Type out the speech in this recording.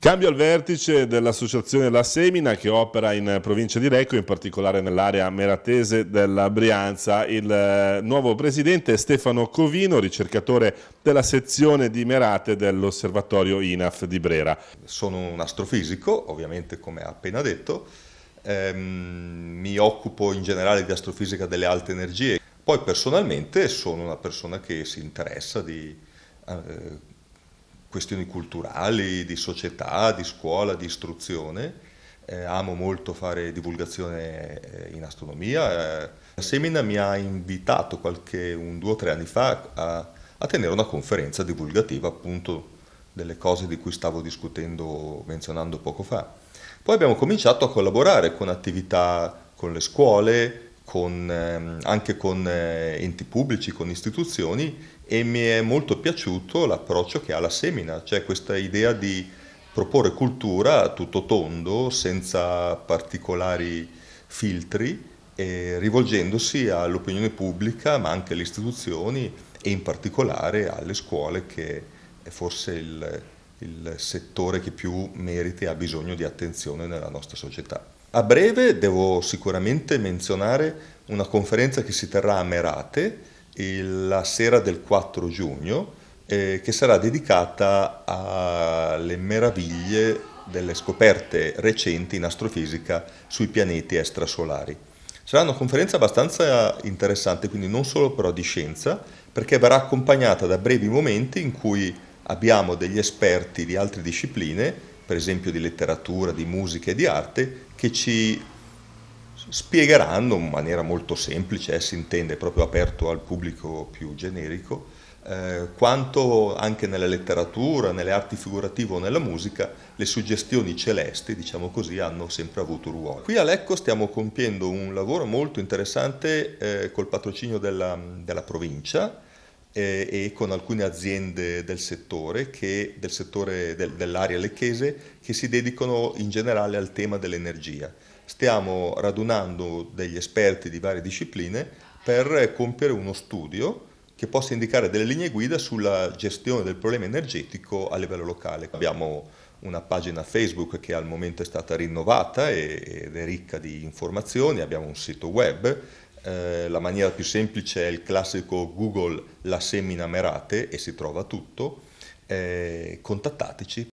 Cambio al vertice dell'associazione La Semina che opera in provincia di Lecco, in particolare nell'area meratese della Brianza. Il eh, nuovo presidente è Stefano Covino, ricercatore della sezione di Merate dell'osservatorio INAF di Brera. Sono un astrofisico, ovviamente come ha appena detto, ehm, mi occupo in generale di astrofisica delle alte energie. Poi personalmente sono una persona che si interessa di... Eh, questioni culturali, di società, di scuola, di istruzione. Eh, amo molto fare divulgazione eh, in astronomia. Eh, Semina mi ha invitato qualche, un due o tre anni fa a, a tenere una conferenza divulgativa appunto delle cose di cui stavo discutendo, menzionando poco fa. Poi abbiamo cominciato a collaborare con attività con le scuole, con, ehm, anche con eh, enti pubblici, con istituzioni e mi è molto piaciuto l'approccio che ha la Semina, cioè questa idea di proporre cultura a tutto tondo, senza particolari filtri, eh, rivolgendosi all'opinione pubblica ma anche alle istituzioni e in particolare alle scuole che è forse il, il settore che più merita e ha bisogno di attenzione nella nostra società. A breve devo sicuramente menzionare una conferenza che si terrà a Merate la sera del 4 giugno eh, che sarà dedicata alle meraviglie delle scoperte recenti in astrofisica sui pianeti extrasolari. Sarà una conferenza abbastanza interessante, quindi non solo però di scienza, perché verrà accompagnata da brevi momenti in cui abbiamo degli esperti di altre discipline, per esempio di letteratura, di musica e di arte, che ci spiegheranno in maniera molto semplice, eh, si intende proprio aperto al pubblico più generico, eh, quanto anche nella letteratura, nelle arti figurative o nella musica le suggestioni celesti, diciamo così, hanno sempre avuto ruolo. Qui a Lecco stiamo compiendo un lavoro molto interessante eh, col patrocinio della, della provincia, eh, e con alcune aziende del settore, che, del settore del, dell'area lecchese che si dedicano in generale al tema dell'energia. Stiamo radunando degli esperti di varie discipline per compiere uno studio che possa indicare delle linee guida sulla gestione del problema energetico a livello locale. Abbiamo una pagina Facebook che al momento è stata rinnovata ed è ricca di informazioni, abbiamo un sito web eh, la maniera più semplice è il classico Google la semina merate e si trova tutto, eh, contattateci.